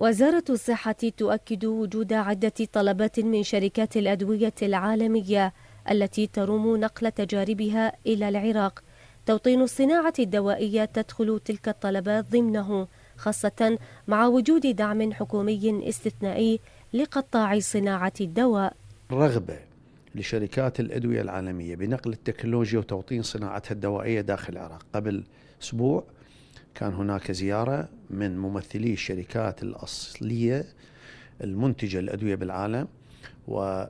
وزارة الصحة تؤكد وجود عدة طلبات من شركات الأدوية العالمية التي تروم نقل تجاربها إلى العراق توطين الصناعة الدوائية تدخل تلك الطلبات ضمنه خاصة مع وجود دعم حكومي استثنائي لقطاع صناعة الدواء رغبة لشركات الأدوية العالمية بنقل التكنولوجيا وتوطين صناعتها الدوائية داخل العراق قبل أسبوع كان هناك زيارة من ممثلي الشركات الأصلية المنتجة للأدوية بالعالم و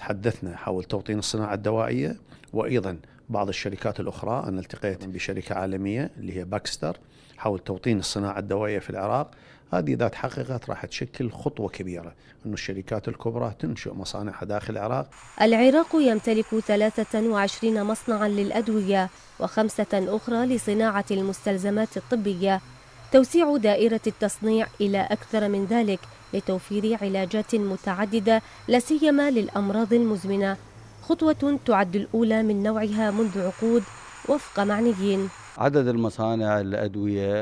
تحدثنا حول توطين الصناعة الدوائية وأيضا بعض الشركات الأخرى أنا التقيت بشركة عالمية اللي هي باكستر حول توطين الصناعة الدوائية في العراق هذه إذا تحققت راح تشكل خطوة كبيرة أن الشركات الكبرى تنشئ مصانعها داخل العراق العراق يمتلك 23 مصنعا للأدوية وخمسة أخرى لصناعة المستلزمات الطبية توسيع دائرة التصنيع إلى أكثر من ذلك لتوفير علاجات متعددة لا سيما للأمراض المزمنة خطوة تعد الأولى من نوعها منذ عقود وفق معنيين عدد المصانع الأدوية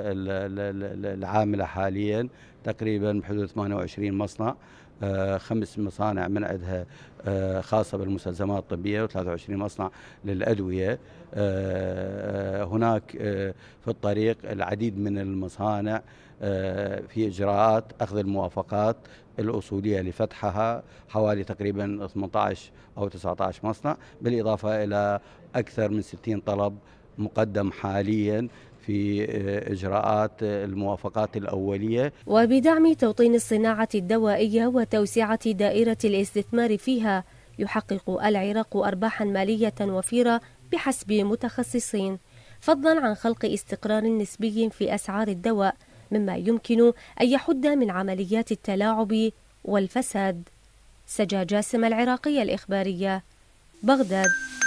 العاملة حاليا تقريبا بحدود 28 مصنع آه، خمس مصانع من عندها آه، خاصة بالمستلزمات الطبية و23 مصنع للأدوية آه، هناك آه، في الطريق العديد من المصانع آه، في إجراءات أخذ الموافقات الأصولية لفتحها حوالي تقريبا 18 أو 19 مصنع بالإضافة إلى أكثر من 60 طلب مقدم حاليا في آه، إجراءات الموافقات الأولية وبدعم توطين الصناعة الدوائية وتوسعة دائرة الاستثمار فيها يحقق العراق أرباحا مالية وفيرة بحسب متخصصين فضلا عن خلق استقرار نسبي في أسعار الدواء مما يمكن أن يحد من عمليات التلاعب والفساد سجا جاسم العراقية الإخبارية بغداد